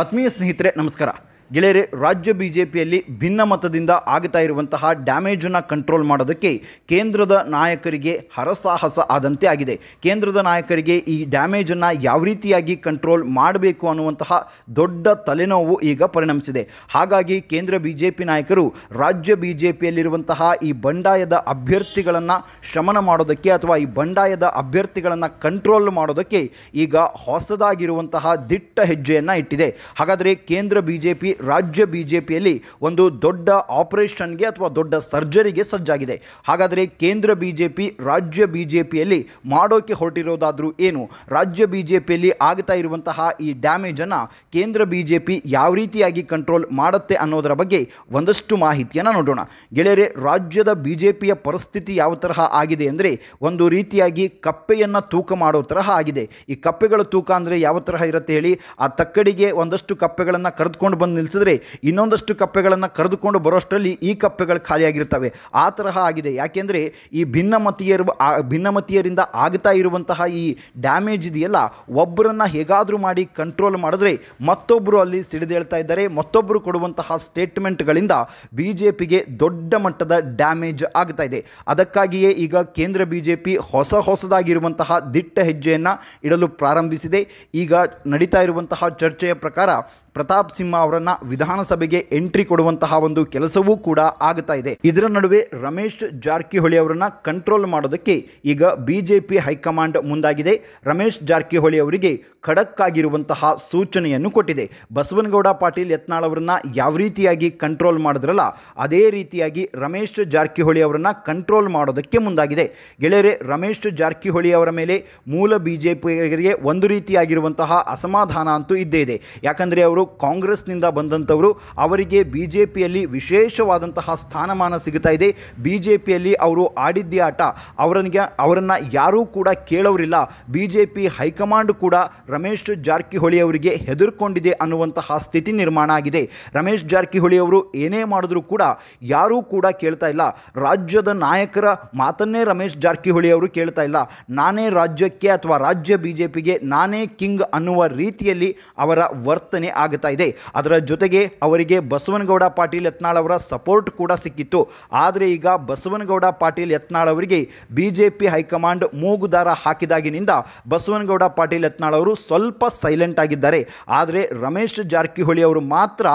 ಆತ್ಮೀಯ ಸ್ನೇಹಿತರೆ ನಮಸ್ಕಾರ ಗೆಳೆಯರೆ ರಾಜ್ಯ ಪಿಯಲ್ಲಿ ಭಿನ್ನ ಮತದಿಂದ ಆಗ್ತಾ ಇರುವಂತಹ ಡ್ಯಾಮೇಜನ್ನು ಕಂಟ್ರೋಲ್ ಮಾಡೋದಕ್ಕೆ ಕೇಂದ್ರದ ನಾಯಕರಿಗೆ ಹರಸಾಹಸ ಆದಂತೆ ಆಗಿದೆ ಕೇಂದ್ರದ ನಾಯಕರಿಗೆ ಈ ಡ್ಯಾಮೇಜನ್ನು ಯಾವ ರೀತಿಯಾಗಿ ಕಂಟ್ರೋಲ್ ಮಾಡಬೇಕು ಅನ್ನುವಂತಹ ದೊಡ್ಡ ತಲೆನೋವು ಈಗ ಪರಿಣಮಿಸಿದೆ ಹಾಗಾಗಿ ಕೇಂದ್ರ ಬಿಜೆಪಿ ನಾಯಕರು ರಾಜ್ಯ ಪಿಯಲ್ಲಿರುವಂತಹ ಈ ಬಂಡಾಯದ ಅಭ್ಯರ್ಥಿಗಳನ್ನು ಶಮನ ಮಾಡೋದಕ್ಕೆ ಅಥವಾ ಈ ಬಂಡಾಯದ ಅಭ್ಯರ್ಥಿಗಳನ್ನು ಕಂಟ್ರೋಲ್ ಮಾಡೋದಕ್ಕೆ ಈಗ ಹೊಸದಾಗಿರುವಂತಹ ದಿಟ್ಟ ಹೆಜ್ಜೆಯನ್ನು ಇಟ್ಟಿದೆ ಹಾಗಾದರೆ ಕೇಂದ್ರ ಬಿಜೆಪಿ ರಾಜ್ಯ ಬಿ ಜೆ ಪಿಯಲ್ಲಿ ಒಂದು ದೊಡ್ಡ ಆಪರೇಷನ್ಗೆ ಅಥವಾ ದೊಡ್ಡ ಸರ್ಜರಿಗೆ ಸಜ್ಜಾಗಿದೆ ಹಾಗಾದರೆ ಕೇಂದ್ರ ಬಿ ಜೆ ಪಿ ರಾಜ್ಯ ಬಿ ಜೆ ಪಿಯಲ್ಲಿ ಮಾಡೋಕೆ ಹೊರಟಿರೋದಾದರೂ ಏನು ರಾಜ್ಯ ಬಿ ಜೆ ಪಿಯಲ್ಲಿ ಆಗ್ತಾ ಇರುವಂತಹ ಈ ಡ್ಯಾಮೇಜನ್ನು ಕೇಂದ್ರ ಬಿ ಜೆ ಪಿ ಯಾವ ರೀತಿಯಾಗಿ ಕಂಟ್ರೋಲ್ ಮಾಡುತ್ತೆ ಅನ್ನೋದರ ಬಗ್ಗೆ ಒಂದಷ್ಟು ಮಾಹಿತಿಯನ್ನು ನೋಡೋಣ ಗೆಳೆಯರೆ ರಾಜ್ಯದ ಬಿ ಜೆ ಪಿಯ ಪರಿಸ್ಥಿತಿ ಯಾವ ತರಹ ಆಗಿದೆ ಅಂದರೆ ಒಂದು ರೀತಿಯಾಗಿ ಕಪ್ಪೆಯನ್ನು ತೂಕ ಮಾಡೋ ತರಹ ಆಗಿದೆ ಈ ಕಪ್ಪೆಗಳ ತೂಕ ಅಂದರೆ ಯಾವ ತರಹ ಇರುತ್ತೆ ಹೇಳಿ ಆ ತಕ್ಕಡಿಗೆ ಒಂದಷ್ಟು ಕಪ್ಪೆಗಳನ್ನು ಕರೆದುಕೊಂಡು ಬಂದು ನಿಲ್ಲಿಸಿ ಇನ್ನೊಂದಷ್ಟು ಕಪ್ಪೆಗಳನ್ನು ಕರೆದುಕೊಂಡು ಬರೋಷ್ಟರಲ್ಲಿ ಈ ಕಪ್ಪೆಗಳು ಖಾಲಿಯಾಗಿರ್ತವೆ ಆ ತರಹ ಆಗಿದೆ ಯಾಕೆಂದರೆ ಈ ಭಿನ್ನಮತೀಯರು ಭಿನ್ನಮತೀಯರಿಂದ ಆಗ್ತಾ ಇರುವಂತಹ ಈ ಡ್ಯಾಮೇಜ್ ಇದೆಯಲ್ಲ ಒಬ್ಬರನ್ನು ಹೇಗಾದರೂ ಮಾಡಿ ಕಂಟ್ರೋಲ್ ಮಾಡಿದ್ರೆ ಮತ್ತೊಬ್ಬರು ಅಲ್ಲಿ ಸಿಡಿದೇಳ್ತಾ ಇದ್ದಾರೆ ಮತ್ತೊಬ್ಬರು ಕೊಡುವಂತಹ ಸ್ಟೇಟ್ಮೆಂಟ್ಗಳಿಂದ ಬಿ ಜೆ ಪಿಗೆ ದೊಡ್ಡ ಮಟ್ಟದ ಡ್ಯಾಮೇಜ್ ಆಗ್ತಾ ಇದೆ ಅದಕ್ಕಾಗಿಯೇ ಈಗ ಕೇಂದ್ರ ಬಿ ಜೆ ಪಿ ಹೊಸ ಹೊಸದಾಗಿರುವಂತಹ ದಿಟ್ಟ ಹೆಜ್ಜೆಯನ್ನು ಇಡಲು ಪ್ರಾರಂಭಿಸಿದೆ ಈಗ ನಡೀತಾ ಇರುವಂತಹ ಚರ್ಚೆಯ ಪ್ರಕಾರ ಪ್ರತಾಪ್ ಸಿಂಹ ಅವರನ್ನು ವಿಧಾನಸಭೆಗೆ ಎಂಟ್ರಿ ಕೊಡುವಂತಹ ಒಂದು ಕೆಲಸವೂ ಕೂಡ ಆಗ್ತಾ ಇದೆ ಇದರ ನಡುವೆ ರಮೇಶ್ ಜಾರಕಿಹೊಳಿ ಅವರನ್ನ ಕಂಟ್ರೋಲ್ ಮಾಡೋದಕ್ಕೆ ಈಗ ಬಿಜೆಪಿ ಹೈಕಮಾಂಡ್ ಮುಂದಾಗಿದೆ ರಮೇಶ್ ಜಾರಕಿಹೊಳಿ ಅವರಿಗೆ ಖಡಕ್ ಆಗಿರುವಂತಹ ಸೂಚನೆಯನ್ನು ಕೊಟ್ಟಿದೆ ಬಸವನಗೌಡ ಪಾಟೀಲ್ ಯತ್ನಾಳ್ ಅವರನ್ನ ಯಾವ ರೀತಿಯಾಗಿ ಕಂಟ್ರೋಲ್ ಮಾಡಿದ್ರಲ್ಲ ಅದೇ ರೀತಿಯಾಗಿ ರಮೇಶ್ ಜಾರಕಿಹೊಳಿ ಅವರನ್ನ ಕಂಟ್ರೋಲ್ ಮಾಡೋದಕ್ಕೆ ಮುಂದಾಗಿದೆ ಗೆಳೆಯರೆ ರಮೇಶ್ ಜಾರಕಿಹೊಳಿ ಅವರ ಮೇಲೆ ಮೂಲ ಬಿಜೆಪಿಗರಿಗೆ ಒಂದು ರೀತಿಯಾಗಿರುವಂತಹ ಅಸಮಾಧಾನ ಅಂತೂ ಇದ್ದೇ ಇದೆ ಯಾಕಂದ್ರೆ ಅವರು ಕಾಂಗ್ರೆಸ್ನಿಂದ ಬಂದ ಬಂದಂಥವರು ಅವರಿಗೆ ಬಿ ಜೆ ಪಿಯಲ್ಲಿ ವಿಶೇಷವಾದಂತಹ ಸ್ಥಾನಮಾನ ಸಿಗ್ತಾ ಇದೆ ಬಿ ಜೆ ಪಿಯಲ್ಲಿ ಅವರು ಆಡಿದ್ದೇ ಆಟ ಅವರಿಗೆ ಅವರನ್ನು ಯಾರೂ ಕೂಡ ಕೇಳೋರಿಲ್ಲ ಬಿ ಜೆ ಪಿ ಹೈಕಮಾಂಡ್ ಕೂಡ ರಮೇಶ್ ಜಾರಕಿಹೊಳಿ ಅವರಿಗೆ ಹೆದರ್ಕೊಂಡಿದೆ ಅನ್ನುವಂತಹ ಸ್ಥಿತಿ ನಿರ್ಮಾಣ ಆಗಿದೆ ರಮೇಶ್ ಜಾರಕಿಹೊಳಿ ಅವರು ಏನೇ ಮಾಡಿದ್ರೂ ಕೂಡ ಯಾರೂ ಕೂಡ ಕೇಳ್ತಾ ಇಲ್ಲ ರಾಜ್ಯದ ನಾಯಕರ ಮಾತನ್ನೇ ರಮೇಶ್ ಜಾರಕಿಹೊಳಿ ಅವರು ಕೇಳ್ತಾ ಇಲ್ಲ ನಾನೇ ರಾಜ್ಯಕ್ಕೆ ಅಥವಾ ರಾಜ್ಯ ಬಿ ನಾನೇ ಕಿಂಗ್ ಅನ್ನುವ ರೀತಿಯಲ್ಲಿ ಅವರ ವರ್ತನೆ ಆಗ್ತಾ ಇದೆ ಅದರ ಜೊತೆಗೆ ಅವರಿಗೆ ಬಸವನಗೌಡ ಪಾಟೀಲ್ ಯತ್ನಾಳ್ ಅವರ ಸಪೋರ್ಟ್ ಕೂಡ ಸಿಕ್ಕಿತ್ತು ಆದರೆ ಈಗ ಬಸವನಗೌಡ ಪಾಟೀಲ್ ಯತ್ನಾಳ್ ಅವರಿಗೆ ಬಿ ಜೆ ಪಿ ಹೈಕಮಾಂಡ್ ಮೂಗುದಾರ ಹಾಕಿದಾಗಿನಿಂದ ಬಸವನಗೌಡ ಪಾಟೀಲ್ ಯತ್ನಾಳ್ ಅವರು ಸ್ವಲ್ಪ ಸೈಲೆಂಟ್ ಆಗಿದ್ದಾರೆ ಆದರೆ ರಮೇಶ್ ಜಾರಕಿಹೊಳಿ ಅವರು ಮಾತ್ರ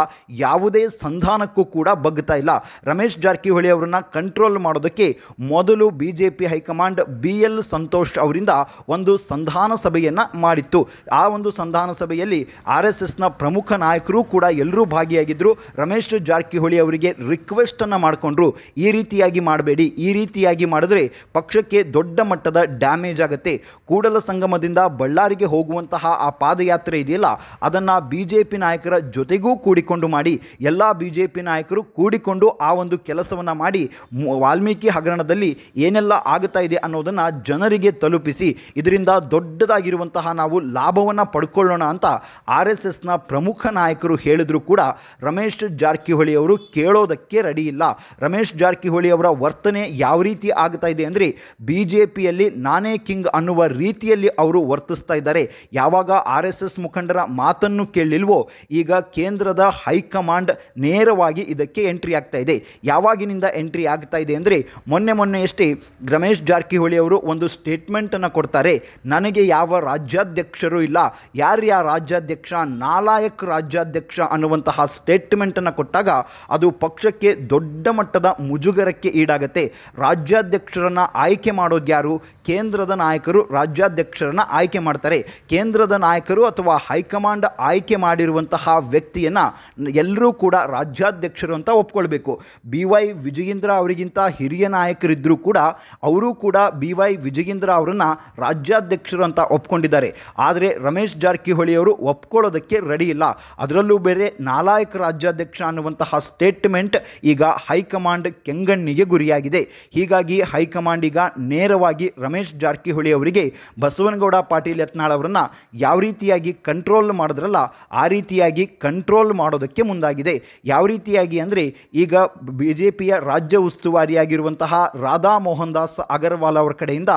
ಯಾವುದೇ ಸಂಧಾನಕ್ಕೂ ಕೂಡ ಬಗ್ತಾ ಇಲ್ಲ ರಮೇಶ್ ಜಾರಕಿಹೊಳಿ ಅವರನ್ನು ಕಂಟ್ರೋಲ್ ಮಾಡೋದಕ್ಕೆ ಮೊದಲು B J P high command B L Santhosh ಅವರಿಂದ ಒಂದು ಸಂಧಾನ ಸಭೆಯನ್ನು ಮಾಡಿತ್ತು ಆ ಒಂದು ಸಂಧಾನ ಸಭೆಯಲ್ಲಿ ಆರ್ ಎಸ್ ಎಸ್ನ ಪ್ರಮುಖ ನಾಯಕರು ಕೂಡ ಎಲ್ಲರೂ ಭಾಗಿಯಾಗಿದ್ದರು ರಮೇಶ್ ಜಾರಕಿಹೊಳಿ ಅವರಿಗೆ ರಿಕ್ವೆಸ್ಟನ್ನು ಮಾಡಿಕೊಂಡ್ರು ಈ ರೀತಿಯಾಗಿ ಮಾಡಬೇಡಿ ಈ ರೀತಿಯಾಗಿ ಮಾಡಿದ್ರೆ ಪಕ್ಷಕ್ಕೆ ದೊಡ್ಡ ಮಟ್ಟದ ಡ್ಯಾಮೇಜ್ ಆಗುತ್ತೆ ಕೂಡಲ ಸಂಗಮದಿಂದ ಬಳ್ಳಾರಿಗೆ ಹೋಗುವಂತಹ ಆ ಪಾದಯಾತ್ರೆ ಇದೆಯಲ್ಲ ಅದನ್ನು ಬಿ ಜೆ ಪಿ ನಾಯಕರ ಜೊತೆಗೂ ಕೂಡಿಕೊಂಡು ಮಾಡಿ ಎಲ್ಲ ಬಿ ಜೆ ಪಿ ನಾಯಕರು ಕೂಡಿಕೊಂಡು ಆ ಒಂದು ಕೆಲಸವನ್ನು ಮಾಡಿ ವಾಲ್ಮೀಕಿ ಹಗರಣದಲ್ಲಿ ಏನೆಲ್ಲ ಆಗುತ್ತಾ ಇದೆ ಅನ್ನೋದನ್ನು ಜನರಿಗೆ ತಲುಪಿಸಿ ಇದರಿಂದ ದೊಡ್ಡದಾಗಿರುವಂತಹ ನಾವು ಲಾಭವನ್ನು ಪಡ್ಕೊಳ್ಳೋಣ ಅಂತ ಆರ್ ಎಸ್ ಎಸ್ನ ಪ್ರಮುಖ ನಾಯಕರು ಹೇಳಿದರು ಕೂಡ ರಮೇಶ್ ಜಾರಕಿಹೊಳಿ ಅವರು ಕೇಳೋದಕ್ಕೆ ರೆಡಿ ಇಲ್ಲ ರಮೇಶ್ ಜಾರಕಿಹೊಳಿ ಅವರ ವರ್ತನೆ ಯಾವ ರೀತಿ ಆಗ್ತಾ ಇದೆ ಅಂದರೆ ಬಿ ಜೆ ಪಿಯಲ್ಲಿ ನಾನೇ ಕಿಂಗ್ ಅನ್ನುವ ರೀತಿಯಲ್ಲಿ ಅವರು ವರ್ತಿಸ್ತಾ ಇದ್ದಾರೆ ಯಾವಾಗ ಆರ್ ಎಸ್ ಎಸ್ ಮುಖಂಡರ ಮಾತನ್ನು ಕೇಳಿಲ್ವೋ ಈಗ ಕೇಂದ್ರದ ಹೈಕಮಾಂಡ್ ನೇರವಾಗಿ ಇದಕ್ಕೆ ಎಂಟ್ರಿ ಆಗ್ತಾ ಇದೆ ಯಾವಾಗಿನಿಂದ ಎಂಟ್ರಿ ಆಗ್ತಾ ಇದೆ ಅಂದರೆ ಮೊನ್ನೆ ಮೊನ್ನೆಯಷ್ಟೇ ರಮೇಶ್ ಜಾರಕಿಹೊಳಿ ಅವರು ಒಂದು ಸ್ಟೇಟ್ಮೆಂಟನ್ನು ಕೊಡ್ತಾರೆ ನನಗೆ ಯಾವ ರಾಜ್ಯಾಧ್ಯಕ್ಷರು ಇಲ್ಲ ಯಾರ್ಯಾರ ರಾಜ್ಯಾಧ್ಯಕ್ಷ ನಾಲಾಯಕ್ ರಾಜ್ಯಾಧ್ಯಕ್ಷ ಎನ್ನುವಂತಹ ಸ್ಟೇಟ್ಮೆಂಟನ್ನು ಕೊಟ್ಟಾಗ ಅದು ಪಕ್ಷಕ್ಕೆ ದೊಡ್ಡ ಮಟ್ಟದ ಮುಜುಗರಕ್ಕೆ ಈಡಾಗತ್ತೆ ರಾಜ್ಯಾಧ್ಯಕ್ಷರನ್ನು ಆಯ್ಕೆ ಮಾಡೋದು ಯಾರು ಕೇಂದ್ರದ ನಾಯಕರು ರಾಜ್ಯಾಧ್ಯಕ್ಷರನ್ನು ಆಯ್ಕೆ ಮಾಡ್ತಾರೆ ಕೇಂದ್ರದ ನಾಯಕರು ಅಥವಾ ಹೈಕಮಾಂಡ್ ಆಯ್ಕೆ ಮಾಡಿರುವಂತಹ ವ್ಯಕ್ತಿಯನ್ನು ಎಲ್ಲರೂ ಕೂಡ ರಾಜ್ಯಾಧ್ಯಕ್ಷರು ಅಂತ ಒಪ್ಕೊಳ್ಬೇಕು ಬಿ ವೈ ವಿಜಯೇಂದ್ರ ಅವರಿಗಿಂತ ಹಿರಿಯ ನಾಯಕರಿದ್ದರೂ ಕೂಡ ಅವರು ಕೂಡ ಬಿ ವೈ ವಿಜಯೇಂದ್ರ ಅವರನ್ನು ರಾಜ್ಯಾಧ್ಯಕ್ಷರು ಅಂತ ಒಪ್ಕೊಂಡಿದ್ದಾರೆ ಆದರೆ ರಮೇಶ್ ಜಾರಕಿಹೊಳಿ ಅವರು ಒಪ್ಕೊಳ್ಳೋದಕ್ಕೆ ರೆಡಿ ಇಲ್ಲ ಅದರಲ್ಲೂ ಬೇರೆ ನಾಲಾಯಕ್ ರಾಜ್ಯಾಧ್ಯಕ್ಷ ಅನ್ನುವಂತಹ ಸ್ಟೇಟ್ಮೆಂಟ್ ಈಗ ಹೈಕಮಾಂಡ್ ಕೆಂಗಣ್ಣಿಗೆ ಗುರಿಯಾಗಿದೆ ಹೀಗಾಗಿ ಹೈಕಮಾಂಡ್ ಈಗ ನೇರವಾಗಿ ರಮೇಶ್ ಜಾರಕಿಹೊಳಿ ಅವರಿಗೆ ಬಸವನಗೌಡ ಪಾಟೀಲ್ ಯತ್ನಾಳ್ ಅವರನ್ನು ಯಾವ ರೀತಿಯಾಗಿ ಕಂಟ್ರೋಲ್ ಮಾಡಿದ್ರಲ್ಲ ಆ ರೀತಿಯಾಗಿ ಕಂಟ್ರೋಲ್ ಮಾಡೋದಕ್ಕೆ ಮುಂದಾಗಿದೆ ಯಾವ ರೀತಿಯಾಗಿ ಅಂದರೆ ಈಗ ಬಿ ಜೆ ಪಿಯ ರಾಜ್ಯ ಉಸ್ತುವಾರಿಯಾಗಿರುವಂತಹ ರಾಧಾ ಮೋಹನ್ ದಾಸ್ ಅಗರ್ವಾಲ್ ಅವರ ಕಡೆಯಿಂದ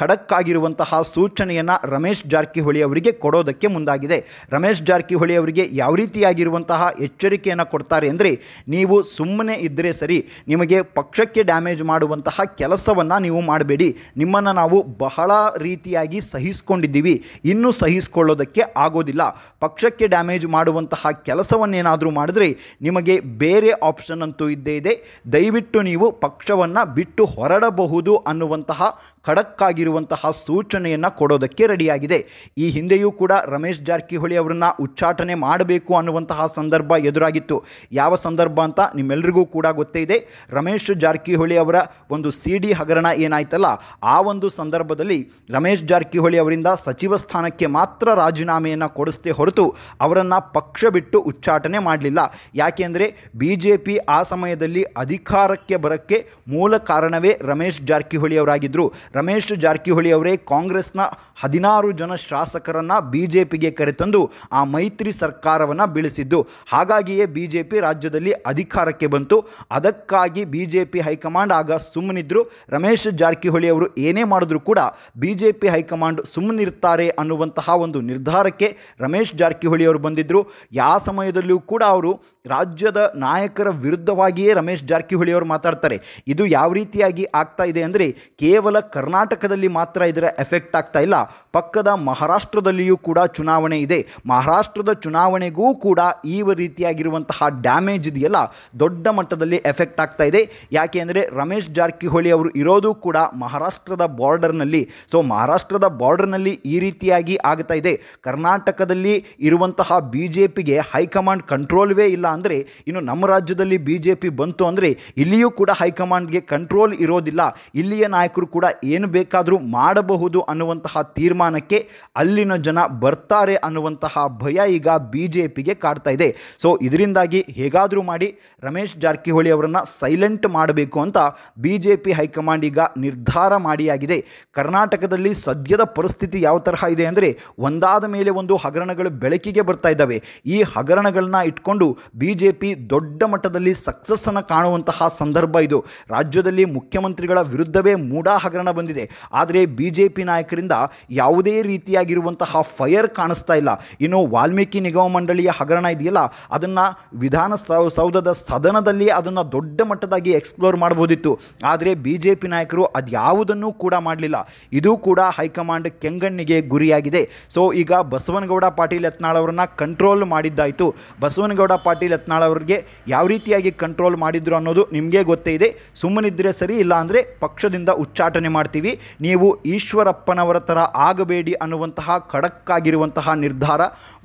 ಖಡಕ್ ಆಗಿರುವಂತಹ ಸೂಚನೆಯನ್ನು ರಮೇಶ್ ಜಾರಕಿಹೊಳಿ ಅವರಿಗೆ ಕೊಡೋದಕ್ಕೆ ಮುಂದಾಗಿದೆ ರಮೇಶ್ ಜಾರಕಿಹೊಳಿ ಅವರಿಗೆ ಯಾವ ರೀತಿಯಾಗಿ ಆಗಿರುವಂತಹ ಎಚ್ಚರಿಕೆಯನ್ನು ಕೊಡ್ತಾರೆ ಅಂದರೆ ನೀವು ಸುಮ್ಮನೆ ಇದ್ದರೆ ಸರಿ ನಿಮಗೆ ಪಕ್ಷಕ್ಕೆ ಡ್ಯಾಮೇಜ್ ಮಾಡುವಂತಹ ಕೆಲಸವನ್ನು ನೀವು ಮಾಡಬೇಡಿ ನಿಮ್ಮನ್ನು ನಾವು ಬಹಳ ರೀತಿಯಾಗಿ ಸಹಿಸಿಕೊಂಡಿದ್ದೀವಿ ಇನ್ನೂ ಸಹಿಸಿಕೊಳ್ಳೋದಕ್ಕೆ ಆಗೋದಿಲ್ಲ ಪಕ್ಷಕ್ಕೆ ಡ್ಯಾಮೇಜ್ ಮಾಡುವಂತಹ ಕೆಲಸವನ್ನೇನಾದರೂ ಮಾಡಿದ್ರೆ ನಿಮಗೆ ಬೇರೆ ಆಪ್ಷನ್ ಅಂತೂ ಇದ್ದೇ ಇದೆ ದಯವಿಟ್ಟು ನೀವು ಪಕ್ಷವನ್ನು ಬಿಟ್ಟು ಹೊರಡಬಹುದು ಅನ್ನುವಂತಹ ಖಡಕ್ಕಾಗಿರುವಂತಹ ಸೂಚನೆಯನ್ನು ಕೊಡೋದಕ್ಕೆ ರೆಡಿಯಾಗಿದೆ ಈ ಹಿಂದೆಯೂ ಕೂಡ ರಮೇಶ್ ಜಾರಕಿಹೊಳಿ ಅವರನ್ನು ಉಚ್ಚಾಟನೆ ಮಾಡಬೇಕು ಅನ್ನುವಂತಹ ಸಂದರ್ಭ ಎದುರಾಗಿತ್ತು ಯಾವ ಸಂದರ್ಭ ಅಂತ ನಿಮ್ಮೆಲ್ಲರಿಗೂ ಕೂಡ ಗೊತ್ತೇ ಇದೆ ರಮೇಶ್ ಜಾರಕಿಹೊಳಿ ಅವರ ಒಂದು ಸಿ ಡಿ ಹಗರಣ ಏನಾಯ್ತಲ್ಲ ಆ ಒಂದು ಸಂದರ್ಭದಲ್ಲಿ ರಮೇಶ್ ಜಾರಕಿಹೊಳಿ ಅವರಿಂದ ಸಚಿವ ಸ್ಥಾನಕ್ಕೆ ಮಾತ್ರ ರಾಜೀನಾಮೆಯನ್ನು ಕೊಡಿಸದೆ ಹೊರತು ಅವರನ್ನು ಪಕ್ಷ ಬಿಟ್ಟು ಉಚ್ಚಾಟನೆ ಮಾಡಲಿಲ್ಲ ಯಾಕೆಂದರೆ ಬಿ ಜೆ ಪಿ ಆ ಸಮಯದಲ್ಲಿ ಅಧಿಕಾರಕ್ಕೆ ಬರೋಕ್ಕೆ ಮೂಲ ಕಾರಣವೇ ರಮೇಶ್ ಜಾರಕಿಹೊಳಿ ಅವರಾಗಿದ್ದರು ರಮೇಶ್ ಜಾರಕಿಹೊಳಿ ಅವರೇ ಕಾಂಗ್ರೆಸ್ನ ಹದಿನಾರು ಜನ ಶಾಸಕರನ್ನು ಬಿ ಜೆ ಪಿಗೆ ಕರೆತಂದು ಆ ಮೈತ್ರಿ ಸರ್ಕಾರವನ್ನು ಬೀಳಿಸಿದ್ದು ಹಾಗಾಗಿಯೇ ಬಿ ಜೆ ಪಿ ರಾಜ್ಯದಲ್ಲಿ ಅಧಿಕಾರಕ್ಕೆ ಬಂತು ಅದಕ್ಕಾಗಿ ಬಿ ಜೆ ಪಿ ಹೈಕಮಾಂಡ್ ಆಗ ಸುಮ್ಮನಿದ್ರು ರಮೇಶ್ ಜಾರಕಿಹೊಳಿ ಅವರು ಏನೇ ಮಾಡಿದ್ರು ಕೂಡ ಬಿ ಜೆ ಪಿ ಹೈಕಮಾಂಡ್ ಸುಮ್ಮನಿರ್ತಾರೆ ಅನ್ನುವಂತಹ ಒಂದು ನಿರ್ಧಾರಕ್ಕೆ ರಮೇಶ್ ಜಾರಕಿಹೊಳಿ ಅವರು ಬಂದಿದ್ದರು ಯಾವ ಸಮಯದಲ್ಲೂ ಕೂಡ ಅವರು ರಾಜ್ಯದ ನಾಯಕರ ವಿರುದ್ಧವಾಗಿಯೇ ರಮೇಶ್ ಜಾರಕಿಹೊಳಿ ಅವರು ಮಾತಾಡ್ತಾರೆ ಇದು ಯಾವ ರೀತಿಯಾಗಿ ಆಗ್ತಾ ಇದೆ ಅಂದರೆ ಕೇವಲ ಕರ್ನಾಟಕದಲ್ಲಿ ಮಾತ್ರ ಇದರ ಎಫೆಕ್ಟ್ ಆಗ್ತಾ ಇಲ್ಲ ಪಕ್ಕದ ಮಹಾರಾಷ್ಟ್ರದಲ್ಲಿಯೂ ಕೂಡ ಚುನಾವಣೆ ಇದೆ ಮಹಾರಾಷ್ಟ್ರದ ಚುನಾವಣೆಗೂ ಕೂಡ ಈ ರೀತಿಯಾಗಿರುವಂತಹ ಡ್ಯಾಮೇಜ್ ಇದೆಯಲ್ಲ ದೊಡ್ಡ ಮಟ್ಟದಲ್ಲಿ ಎಫೆಕ್ಟ್ ಆಗ್ತಾ ಇದೆ ಯಾಕೆ ಅಂದರೆ ರಮೇಶ್ ಜಾರಕಿಹೊಳಿ ಅವರು ಇರೋದು ಕೂಡ ಮಹಾರಾಷ್ಟ್ರದ ಬಾರ್ಡರ್ನಲ್ಲಿ ಸೊ ಮಹಾರಾಷ್ಟ್ರದ ಬಾರ್ಡರ್ನಲ್ಲಿ ಈ ರೀತಿಯಾಗಿ ಆಗ್ತಾ ಇದೆ ಕರ್ನಾಟಕದಲ್ಲಿ ಇರುವಂತಹ ಬಿ ಜೆ ಪಿಗೆ ಹೈಕಮಾಂಡ್ ಕಂಟ್ರೋಲ್ವೇ ಇಲ್ಲ ಅಂದರೆ ಇನ್ನು ನಮ್ಮ ರಾಜ್ಯದಲ್ಲಿ ಬಿ ಜೆ ಪಿ ಬಂತು ಅಂದರೆ ಇಲ್ಲಿಯೂ ಕೂಡ ಹೈಕಮಾಂಡ್ಗೆ ಕಂಟ್ರೋಲ್ ಇರೋದಿಲ್ಲ ಇಲ್ಲಿಯ ನಾಯಕರು ಕೂಡ ಏನು ಬೇಕಾದರೂ ಮಾಡಬಹುದು ಅನ್ನುವಂತಹ ತೀರ್ಮಾನಕ್ಕೆ ಅಲ್ಲಿನ ಜನ ಬರ್ತಾರೆ ಅನ್ನುವಂತಹ ಭಯ ಈಗ ಬಿ ಜೆ ಪಿಗೆ ಕಾಡ್ತಾ ಇದೆ ಸೊ ಇದರಿಂದಾಗಿ ಹೇಗಾದರೂ ಮಾಡಿ ರಮೇಶ್ ಜಾರಕಿಹೊಳಿ ಅವರನ್ನು ಸೈಲೆಂಟ್ ಮಾಡಬೇಕು ಅಂತ ಬಿ ಜೆ ಪಿ ಹೈಕಮಾಂಡ್ ಈಗ ನಿರ್ಧಾರ ಮಾಡಿಯಾಗಿದೆ ಕರ್ನಾಟಕದಲ್ಲಿ ಸದ್ಯದ ಪರಿಸ್ಥಿತಿ ಯಾವ ತರಹ ಇದೆ ಅಂದರೆ ಒಂದಾದ ಮೇಲೆ ಒಂದು ಹಗರಣಗಳು ಬೆಳಕಿಗೆ ಬರ್ತಾ ಇದ್ದಾವೆ ಈ ಹಗರಣಗಳನ್ನ ಇಟ್ಕೊಂಡು ಬಿ ಜೆ ಪಿ ದೊಡ್ಡ ಮಟ್ಟದಲ್ಲಿ ಸಕ್ಸಸ್ಸನ್ನು ಕಾಣುವಂತಹ ಸಂದರ್ಭ ಇದು ರಾಜ್ಯದಲ್ಲಿ ಮುಖ್ಯಮಂತ್ರಿಗಳ ವಿರುದ್ಧವೇ ಮೂಡಾ ಹಗರಣ ಬಂದಿದೆ ಆದರೆ ಬಿ ಜೆ ಪಿ ನಾಯಕರಿಂದ ಯಾವುದೇ ರೀತಿಯಾಗಿರುವಂತಹ ಫೈರ್ ಕಾಣಿಸ್ತಾ ಇಲ್ಲ ಇನ್ನು ವಾಲ್ಮೀಕಿ ನಿಗಮ ಮಂಡಳಿಯ ಹಗರಣ ಇದೆಯಲ್ಲ ಅದನ್ನು ವಿಧಾನಸೌಧದ ಸದನದಲ್ಲಿ ಅದನ್ನು ದೊಡ್ಡ ಮಟ್ಟದಾಗಿ ಎಕ್ಸ್ಪ್ಲೋರ್ ಮಾಡ್ಬೋದಿತ್ತು ಆದರೆ ಬಿ ಜೆ ಪಿ ನಾಯಕರು ಅದ್ಯಾವುದನ್ನು ಕೂಡ ಮಾಡಲಿಲ್ಲ ಇದು ಕೂಡ ಹೈಕಮಾಂಡ್ ಕೆಂಗಣ್ಣಿಗೆ ಗುರಿಯಾಗಿದೆ ಸೊ ಈಗ ಬಸವನಗೌಡ ಪಾಟೀಲ್ ಯತ್ನಾಳ್ ಅವರನ್ನು ಕಂಟ್ರೋಲ್ ಮಾಡಿದ್ದಾಯಿತು ಬಸವನಗೌಡ ಪಾಟೀಲ್ ಯತ್ನಾಳ್ ಅವರಿಗೆ ಯಾವ ರೀತಿಯಾಗಿ ಕಂಟ್ರೋಲ್ ಮಾಡಿದ್ರು ಅನ್ನೋದು ನಿಮಗೆ ಗೊತ್ತೇ ಇದೆ ಸುಮ್ಮನಿದ್ದರೆ ಸರಿ ಇಲ್ಲ ಅಂದರೆ ಪಕ್ಷದಿಂದ ಉಚ್ಚಾಟನೆ ಮಾಡ್ತೀವಿ ನೀವು ಈಶ್ವರಪ್ಪನವರ ಥರ ಆಗಬೇಡಿ ಅನ್ನುವಂತಹ ಖಡಕ್ಕಾಗಿರುವಂತಹ ನಿರ್ಧಾರ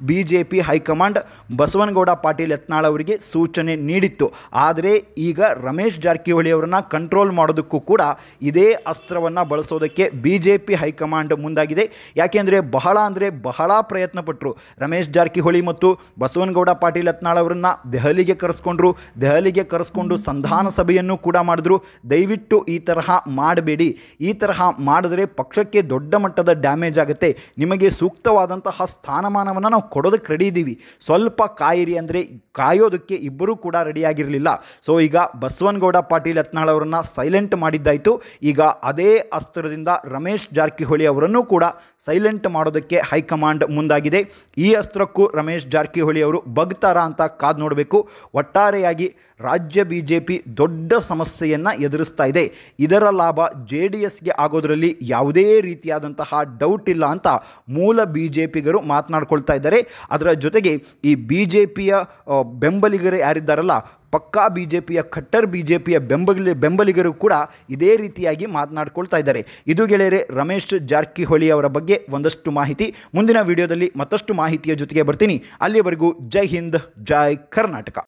ಬಿಜೆಪಿ ಹೈಕಮಾಂಡ್ ಬಸವನಗೌಡ ಪಾಟೀಲ್ ಯತ್ನಾಳ್ ಅವರಿಗೆ ಸೂಚನೆ ನೀಡಿತ್ತು ಆದರೆ ಈಗ ರಮೇಶ್ ಜಾರಕಿಹೊಳಿ ಅವರನ್ನು ಕಂಟ್ರೋಲ್ ಮಾಡೋದಕ್ಕೂ ಕೂಡ ಇದೇ ಅಸ್ತ್ರವನ್ನು ಬಳಸೋದಕ್ಕೆ ಬಿಜೆಪಿ ಹೈಕಮಾಂಡ್ ಮುಂದಾಗಿದೆ ಯಾಕೆಂದರೆ ಬಹಳ ಅಂದರೆ ಬಹಳ ಪ್ರಯತ್ನಪಟ್ಟರು ರಮೇಶ್ ಜಾರಕಿಹೊಳಿ ಮತ್ತು ಬಸವನಗೌಡ ಪಾಟೀಲ್ ಯತ್ನಾಳ್ ಅವರನ್ನು ದೆಹಲಿಗೆ ಕರೆಸ್ಕೊಂಡ್ರು ದೆಹಲಿಗೆ ಕರೆಸ್ಕೊಂಡು ಸಂಧಾನ ಸಭೆಯನ್ನು ಕೂಡ ಮಾಡಿದ್ರು ದಯವಿಟ್ಟು ಈ ತರಹ ಮಾಡಬೇಡಿ ಈ ತರಹ ಮಾಡಿದ್ರೆ ಪಕ್ಷಕ್ಕೆ ದೊಡ್ಡ ಮಟ್ಟದ ಡ್ಯಾಮೇಜ್ ಆಗುತ್ತೆ ನಿಮಗೆ ಸೂಕ್ತವಾದಂತಹ ಸ್ಥಾನಮಾನವನ್ನು ನಾವು ಕೊಡೋದಕ್ಕೆ ರೆಡಿ ಇದ್ದೀವಿ ಸ್ವಲ್ಪ ಕಾಯಿರಿ ಅಂದರೆ ಕಾಯೋದಕ್ಕೆ ಇಬ್ಬರೂ ಕೂಡ ರೆಡಿಯಾಗಿರಲಿಲ್ಲ ಸೊ ಈಗ ಬಸವನಗೌಡ ಪಾಟೀಲ್ ಯತ್ನಾಳ್ ಅವರನ್ನು ಸೈಲೆಂಟ್ ಮಾಡಿದ್ದಾಯಿತು ಈಗ ಅದೇ ಅಸ್ತ್ರದಿಂದ ರಮೇಶ್ ಜಾರಕಿಹೊಳಿ ಅವರನ್ನು ಕೂಡ ಸೈಲೆಂಟ್ ಮಾಡೋದಕ್ಕೆ ಹೈಕಮಾಂಡ್ ಮುಂದಾಗಿದೆ ಈ ಅಸ್ತ್ರಕ್ಕೂ ರಮೇಶ್ ಜಾರಕಿಹೊಳಿ ಅವರು ಬಗ್ತಾರಾ ಅಂತ ಕಾದು ನೋಡಬೇಕು ಒಟ್ಟಾರೆಯಾಗಿ ರಾಜ್ಯ ಬಿ ಜೆ ಪಿ ದೊಡ್ಡ ಸಮಸ್ಯೆಯನ್ನು ಎದುರಿಸ್ತಾ ಇದೆ ಇದರ ಲಾಭ ಜೆ ಡಿ ಎಸ್ಗೆ ಆಗೋದರಲ್ಲಿ ಯಾವುದೇ ರೀತಿಯಾದಂತಹ ಡೌಟ್ ಇಲ್ಲ ಅಂತ ಮೂಲ ಬಿ ಜೆ ಪಿಗರು ಮಾತನಾಡ್ಕೊಳ್ತಾ ಇದ್ದಾರೆ ಮಾಡಿದ್ದಾರೆ ಅದರ ಜೊತೆಗೆ ಈ ಬಿ ಜೆ ಪಿಯ ಬೆಂಬಲಿಗರು ಯಾರಿದ್ದಾರಲ್ಲ ಪಕ್ಕಾ ಬಿ ಜೆ ಪಿಯ ಬಿ ಜೆ ಪಿಯ ಬೆಂಬಲಿ ಬೆಂಬಲಿಗರು ಕೂಡ ಇದೇ ರೀತಿಯಾಗಿ ಮಾತನಾಡ್ಕೊಳ್ತಾ ಇದ್ದಾರೆ ಇದು ಗೆಳೆಯರೆ ರಮೇಶ್ ಜಾರಕಿಹೊಳಿ ಅವರ ಬಗ್ಗೆ ಒಂದಷ್ಟು ಮಾಹಿತಿ ಮುಂದಿನ ವಿಡಿಯೋದಲ್ಲಿ ಮತ್ತಷ್ಟು ಮಾಹಿತಿಯ ಜೊತೆಗೆ ಬರ್ತೀನಿ ಅಲ್ಲಿವರೆಗೂ ಜೈ ಹಿಂದ್ ಜೈ ಕರ್ನಾಟಕ